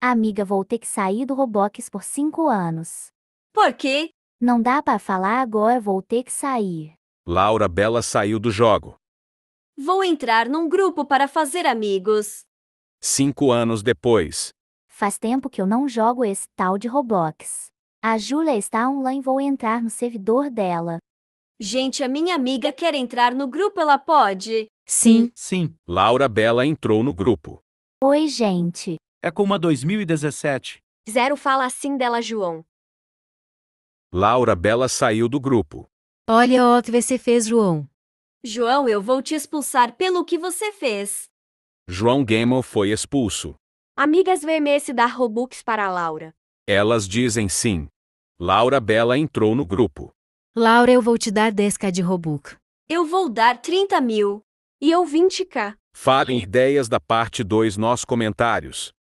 Amiga, vou ter que sair do Roblox por cinco anos. Por quê? Não dá para falar agora, vou ter que sair. Laura Bela saiu do jogo. Vou entrar num grupo para fazer amigos. Cinco anos depois. Faz tempo que eu não jogo esse tal de Roblox. A Júlia está online, vou entrar no servidor dela. Gente, a minha amiga quer entrar no grupo, ela pode? Sim. Sim. Laura Bela entrou no grupo. Oi, gente. É como a 2017. Zero fala assim dela, João. Laura Bela saiu do grupo. Olha o que você fez, João. João, eu vou te expulsar pelo que você fez. João Gamer foi expulso. Amigas VMS dá Robux para Laura. Elas dizem sim. Laura Bela entrou no grupo. Laura, eu vou te dar 10k de Robux. Eu vou dar 30 mil. E eu 20k. Falem ideias da parte 2 nos comentários.